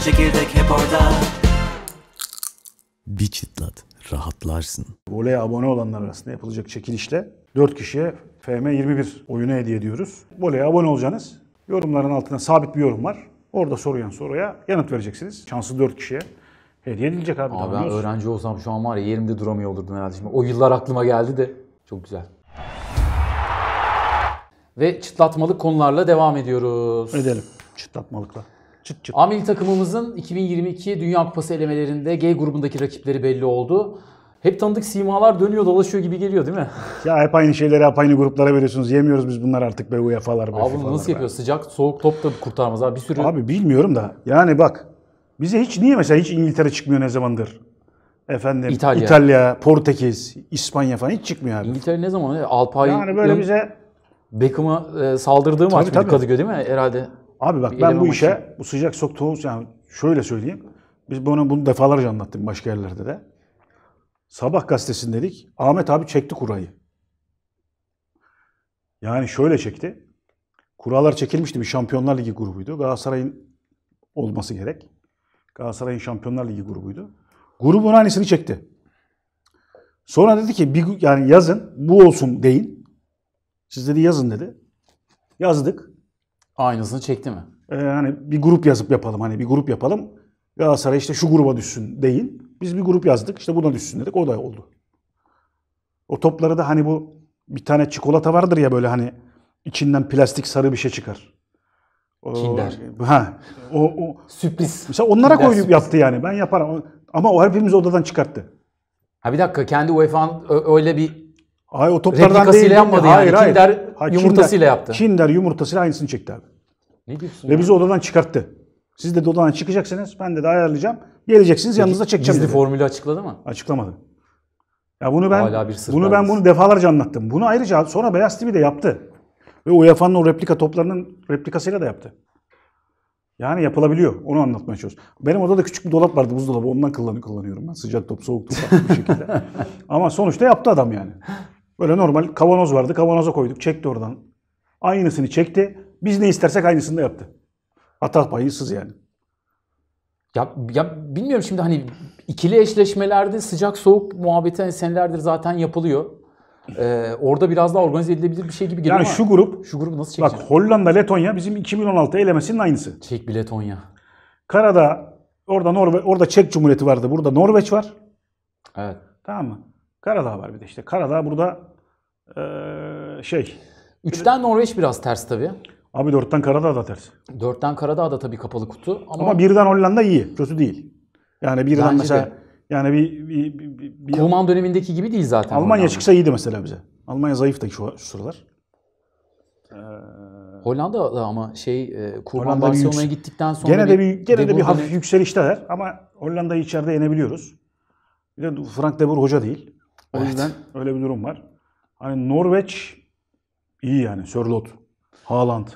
çekirdek hep orada. Bir çıtlat rahatlarsın. Olaya abone olanlar arasında yapılacak çekilişle 4 kişiye FM21 oyunu hediye ediyoruz. Olaya abone olacaksınız. Yorumların altına sabit bir yorum var. Orada soruyan soruya yanıt vereceksiniz. Şanslı 4 kişiye hediye edilecek abi. Abi ben öğrenci olsam şu an var ya yerimde duramıyor olurdum herhalde. Şimdi o yıllar aklıma geldi de çok güzel. Ve çıtlatmalık konularla devam ediyoruz. Edelim çıtlatmalıkla. Çıt çıt. Amil takımımızın 2022 Dünya Kupası elemelerinde G grubundaki rakipleri belli oldu. Hep tanıdık simalar dönüyor dolaşıyor gibi geliyor değil mi? Ya hep aynı şeyleri hep aynı gruplara veriyorsunuz. Yemiyoruz biz bunlar artık be UEFA'lar Abi bunu nasıl be. yapıyor? Sıcak soğuk top da kurtarmaz abi bir sürü. Abi bilmiyorum da yani bak bize hiç niye mesela hiç İngiltere çıkmıyor ne zamandır? Efendim İtalya, İtalya Portekiz, İspanya falan hiç çıkmıyor abi. İngiltere ne zaman? Alpay. Yani böyle bize Beckham'a e, saldırdığı tabii, maç tabii. Kadıköy değil mi? Herhalde Abi bak ben bu işe maçı. bu sıcak sok yani şöyle söyleyeyim. Biz bunu bunu defalarca anlattım başka yerlerde de. Sabah gazetesindeydik. Ahmet abi çekti kurayı. Yani şöyle çekti. kuralar çekilmişti. Bir Şampiyonlar Ligi grubuydu. Galatasaray'ın olması gerek. Galatasaray'ın Şampiyonlar Ligi grubuydu. Grubun aynısını çekti. Sonra dedi ki bir yani yazın bu olsun deyin. Siz dedi yazın dedi. Yazdık. Aynısını çekti mi? Yani ee, bir grup yazıp yapalım hani bir grup yapalım. Galatasaray işte şu gruba düşsün deyin. Biz bir grup yazdık işte buna düşsün dedik o da oldu. O topları da hani bu bir tane çikolata vardır ya böyle hani içinden plastik sarı bir şey çıkar. O, Kinder. Ha, o, o, sürpriz. Mesela onlara Kinder koyup sürpriz. yaptı yani. Ben yaparım. Ama o hepimizi odadan çıkarttı. Ha bir dakika kendi UEFA öyle bir Ay o toplardan değil. yapmadı yani. Hayır, Kinder ha, yumurtasıyla Kinder, yaptı. Kinder yumurtasıyla aynısını çekti abi. Ne diyorsun? Ve ya? bizi odadan çıkarttı. Siz de odadan çıkacaksınız. Ben de, de ayarlayacağım. Geleceksiniz Peki, yanınızda çekeceğim. Gizli dedi. formülü açıkladı mı? Açıklamadı. Ya bunu ben Hala bir bunu ben bunu defalarca anlattım. Bunu ayrıca sonra Beyaz TV de yaptı. Ve UEFA'nın o replika toplarının replikasıyla da yaptı. Yani yapılabiliyor. Onu anlatmaya çalışıyorum. Benim odada küçük bir dolap vardı buzdolabı. Ondan kullanıyorum ben. Sıcak top, soğuk top bir şekilde. Ama sonuçta yaptı adam yani. Böyle normal kavanoz vardı. Kavanoza koyduk. Çekti oradan. Aynısını çekti. Biz ne istersek aynısını da yaptı. Hata payı yani. Ya, ya bilmiyorum şimdi hani ikili eşleşmelerde sıcak soğuk muhabbeti hani senelerdir zaten yapılıyor. Ee, orada biraz daha organize edilebilir bir şey gibi geliyor Yani ama şu grup, şu grubu nasıl bak Hollanda, Letonya bizim 2016 elemesinin aynısı. Çek bir Letonya. Karada orada Norve orada Çek Cumhuriyeti vardı. Burada Norveç var. Evet. Tamam mı? Karadağ var bir de işte. Karadağ burada e, şey. Üçten Norveç biraz ters tabii. Abi dörtten Karadağ da ters. Dörtten Karadağ da tabii kapalı kutu. Ama, Ama birden Hollanda iyi. Kötü değil. Yani birden Bence mesela de. yani bir, bir, bir, bir Kuman dönemindeki gibi değil zaten. Almanya Hollanda. çıksa iyiydi mesela bize. Almanya zayıf da şu, şu sıralar. Ee, Hollanda da ama şey Kurban Barcelona'ya gittikten sonra gene de bir gene de, de bir hafif yükselişte der ama Hollanda'yı içeride yenebiliyoruz. Bir de Frank de Boer hoca değil. O evet. yüzden öyle bir durum var. Hani Norveç iyi yani. Sörlot, Haaland,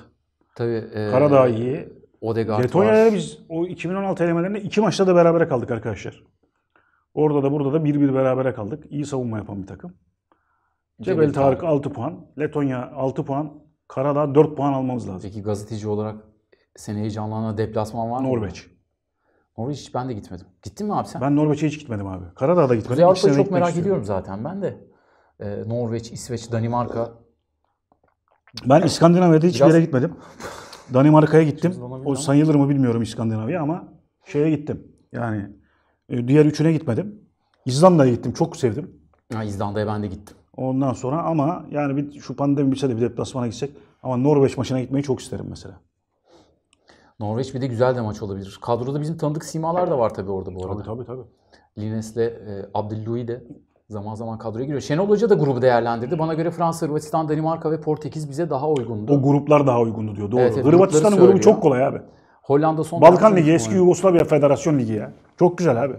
Tabii, e, Karadağ iyi. Odegaard Letonya'ya biz o 2016 elemelerinde iki maçta da berabere kaldık arkadaşlar. Orada da burada da 1-1 berabere kaldık. İyi savunma yapan bir takım. Cebel, Tarık 6 puan, Letonya 6 puan, Karadağ 4 puan almamız lazım. Peki gazeteci olarak seneye canlanan deplasman var mı? Norveç. Norwich ben de gitmedim. Gittin mi abi sen? Ben Norveç'e hiç gitmedim abi. Karadağ'da gitmedim. Kuzey Avrupa'yı çok merak istiyorum. ediyorum zaten ben de. Ee, Norveç, İsveç, Danimarka. Ben İskandinavya'da hiçbir Biraz... yere gitmedim. Danimarka'ya gittim. O sayılır mı bilmiyorum İskandinavya ama şeye gittim. Yani e, diğer üçüne gitmedim. İzlanda'ya gittim. Çok sevdim. Ha, İzlanda'ya ben de gittim. Ondan sonra ama yani bir, şu pandemi bitse de bir deplasmana gitsek ama Norveç maçına gitmeyi çok isterim mesela. Norveç bir de güzel de maç olabilir. Kadroda bizim tanıdık simalar da var tabii orada bu arada. Tabii tabii. tabii. Lines'le e, Abdüllouis de zaman zaman kadroya giriyor. Şenol Hoca da grubu değerlendirdi. Bana göre Fransa, Hırvatistan, Danimarka ve Portekiz bize daha uygundu. O gruplar daha uygundu diyor. Doğru. Evet, evet, Hırvatistan'ın grubu çok kolay abi. Hollanda son Balkan Ligi, eski Yugoslavya Federasyon Ligi ya. Çok güzel abi.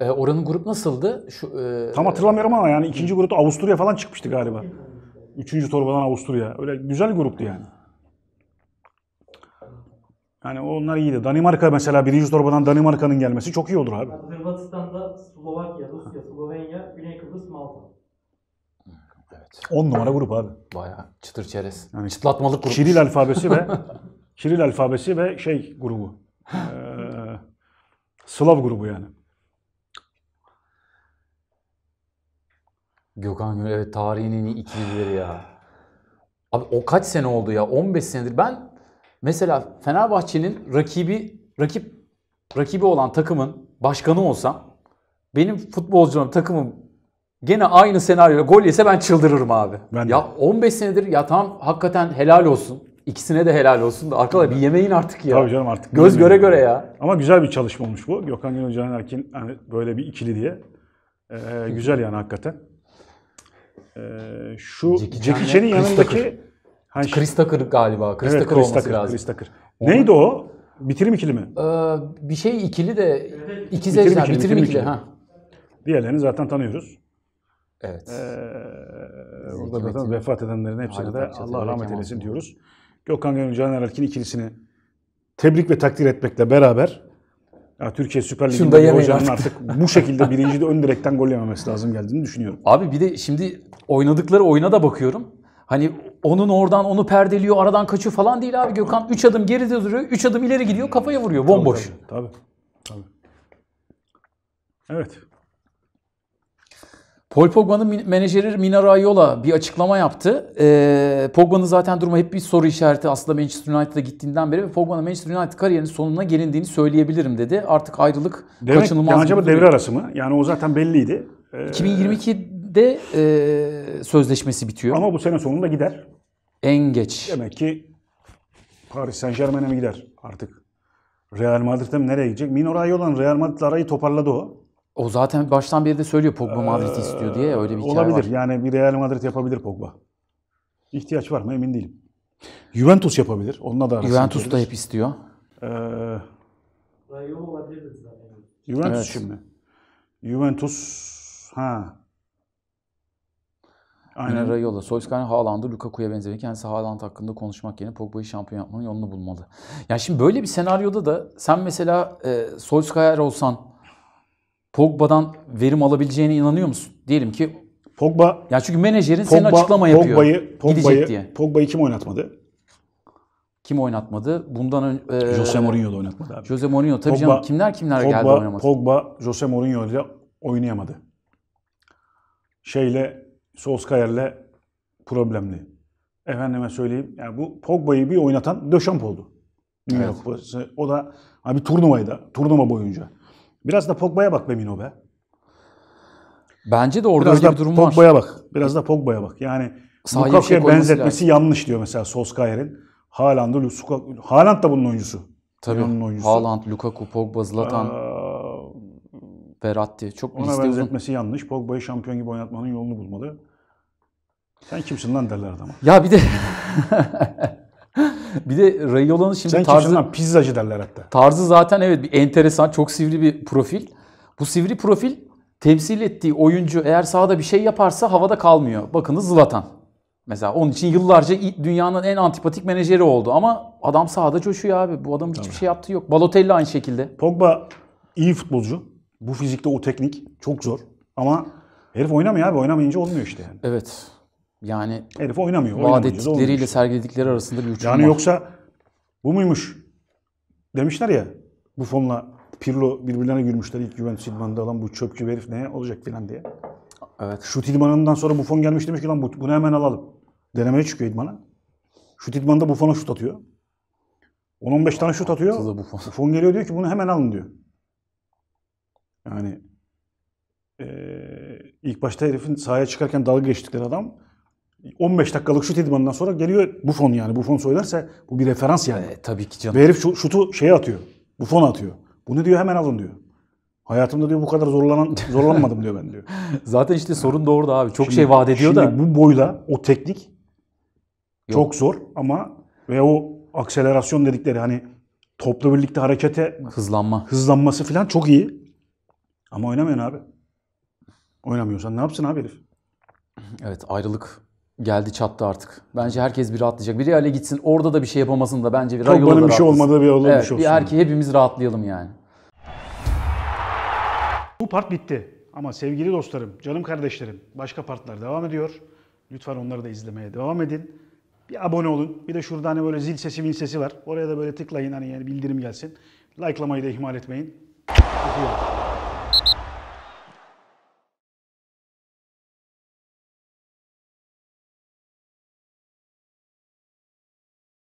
E, oranın grup nasıldı? Şu, e, Tam hatırlamıyorum ama yani ikinci grupta Avusturya falan çıkmıştı galiba. Üçüncü torbadan Avusturya. Öyle güzel gruptu yani. Yani onlar iyiydi. Danimarka mesela birinci torbadan Danimarka'nın gelmesi çok iyi olur abi. Hırvatistan'da Slovakya, Rusya, Slovenya, Güney Kıbrıs, Malta. 10 numara grup abi. Bayağı çıtır çerez. Yani Çıtlatmalık grup. Kiril alfabesi ve Kiril alfabesi ve şey grubu. Ee, Slav grubu yani. Gökhan Gül evet tarihinin iyi ya. Abi o kaç sene oldu ya? 15 senedir. Ben Mesela Fenerbahçe'nin rakibi rakip rakibi olan takımın başkanı olsam benim futbolcum takımım gene aynı senaryoda gol yese ben çıldırırım abi. Ben de. ya 15 senedir ya tam hakikaten helal olsun. İkisine de helal olsun da arkadaşlar bir yemeğin artık ya. Tabii canım artık. Göz göre göre ya. Ama güzel bir çalışma olmuş bu. Gökhan Gönül Canan Erkin hani böyle bir ikili diye. Ee, güzel yani hakikaten. Ee, şu Jackie Chan'ın yanındaki Ha, hani Chris Tucker galiba. Chris evet, Tucker Chris olması Tucker, lazım. Chris Tucker. Onu... Neydi o? Bitirim ikili mi? Ee, bir şey ikili de ikiz ejder, ikili, bitirim, bitirim ikili. ikili. Diğerlerini zaten tanıyoruz. Evet. Ee, burada zaten vefat edenlerin hepsine de Allah rahmet eylesin diyoruz. Gökhan Gönül, Caner Erkin ikilisini tebrik ve takdir etmekle beraber ya Türkiye Süper Ligi'nde hocanın artık. artık bu şekilde birinci de ön direkten gol yememesi lazım geldiğini düşünüyorum. Abi bir de şimdi oynadıkları oyuna da bakıyorum. Hani onun oradan onu perdeliyor, aradan kaçıyor falan değil abi Gökhan. Üç adım geri duruyor, üç adım ileri gidiyor, kafaya vuruyor bomboş. Tabii tabii. tabii. Evet. Paul Pogba'nın menajeri Mina Raiola bir açıklama yaptı. Ee, Pogba'nın zaten durumu hep bir soru işareti aslında Manchester United'a gittiğinden beri Pogba'nın Manchester United kariyerinin sonuna gelindiğini söyleyebilirim dedi. Artık ayrılık Demek, kaçınılmaz. Yani acaba devre arası mı? Yani o zaten belliydi. Ee, 2022 de e, sözleşmesi bitiyor. Ama bu sene sonunda gider. En geç. Demek ki Paris Saint Germain'e mi gider artık? Real Madrid'e mi nereye gidecek? Mino olan Real Madrid'le arayı toparladı o. O zaten baştan beri de söylüyor Pogba ee, Madrid istiyor diye öyle bir Olabilir. Var. Yani bir Real Madrid yapabilir Pogba. İhtiyaç var mı emin değilim. Juventus yapabilir. Onunla da Juventus da hep istiyor. Ee, Juventus evet. şimdi. Juventus ha Aynen. Raiola, Solskjaer, Haaland'ı Lukaku'ya benzeri. Kendisi Haaland hakkında konuşmak yerine Pogba'yı şampiyon yapmanın yolunu bulmalı. Yani şimdi böyle bir senaryoda da sen mesela e, Solskjaer olsan Pogba'dan verim alabileceğine inanıyor musun? Diyelim ki Pogba ya çünkü menajerin Pogba, senin açıklama yapıyor. Pogba'yı Pogba'yı diye. Pogba'yı kim oynatmadı? Kim oynatmadı? Bundan önce Jose Mourinho da oynatmadı abi. Jose Mourinho tabii Pogba, canım kimler kimler Pogba, geldi oynamadı. Pogba Jose Mourinho ile oynayamadı. Şeyle Solskjaer'le problemli. Efendime söyleyeyim yani bu Pogba'yı bir oynatan Döşamp oldu. Dünya evet. O da abi turnuvayı da turnuva boyunca. Biraz da Pogba'ya bak be Mino be. Bence de orada Biraz öyle bir durum Pogba'ya var. Pogba'ya bak. Biraz da Pogba'ya bak. Yani Sahaya Lukaku'ya şey benzetmesi lazım. yanlış diyor mesela Solskjaer'in. Haaland'ı Haaland da bunun oyuncusu. Tabii. Bunun oyuncusu. Haaland, Lukaku, Pogba, Zlatan. Ee, Verratti. Çok Ona benzetmesi uzun. yanlış. Pogba'yı şampiyon gibi oynatmanın yolunu bulmalı. Sen kimsin lan derler adama. Ya bir de bir de Rayola'nın şimdi Sen tarzı... Sen pizzacı derler hatta. Tarzı zaten evet bir enteresan, çok sivri bir profil. Bu sivri profil temsil ettiği oyuncu eğer sahada bir şey yaparsa havada kalmıyor. Bakınız Zlatan. Mesela onun için yıllarca dünyanın en antipatik menajeri oldu ama adam sahada coşuyor abi. Bu adamın Tabii. hiçbir şey yaptığı yok. Balotelli aynı şekilde. Pogba iyi futbolcu. Bu fizikte o teknik çok zor. Ama herif oynamıyor abi. Oynamayınca olmuyor işte yani. Evet. Yani Elif oynamıyor. Vaat ettikleriyle sergiledikleri arasında bir uçurum Yani var. yoksa bu muymuş? Demişler ya bu fonla Pirlo birbirlerine gülmüşler. ilk Juventus idmanında alan bu çöp gibi herif ne olacak filan diye. Evet. Şut idmanından sonra bu fon gelmiş demiş ki lan bunu hemen alalım. Denemeye çıkıyor idmana. Şut idmanında Buffon'a şut atıyor. 10-15 tane şut atıyor. Bu fon geliyor diyor ki bunu hemen alın diyor. Yani ee, ilk başta herifin sahaya çıkarken dalga geçtikleri adam 15 dakikalık şut idmanından sonra geliyor Buffon yani. Buffon söylerse bu bir referans yani. E, tabii ki canım. Ve herif şutu şeye atıyor. Buffon'a atıyor. Bunu diyor hemen alın diyor. Hayatımda diyor bu kadar zorlanan zorlanmadım diyor ben diyor. Zaten işte sorun da abi. Çok şey şimdi, şey vaat ediyor şimdi da. Şimdi bu boyla o teknik Yok. çok zor ama ve o akselerasyon dedikleri hani toplu birlikte harekete hızlanma hızlanması falan çok iyi. Ama oynamayan abi. Oynamıyorsan ne yapsın abi herif? Evet ayrılık geldi çattı artık. Bence herkes bir rahatlayacak. Bir Real'e gitsin orada da bir şey yapamasın da bence bir Rayola da bir şey olmadığı bir olurmuş evet, olsun. Bir erkeği hepimiz rahatlayalım yani. Bu part bitti. Ama sevgili dostlarım, canım kardeşlerim başka partlar devam ediyor. Lütfen onları da izlemeye devam edin. Bir abone olun. Bir de şurada hani böyle zil sesi min sesi var. Oraya da böyle tıklayın hani yani bildirim gelsin. Like'lamayı da ihmal etmeyin.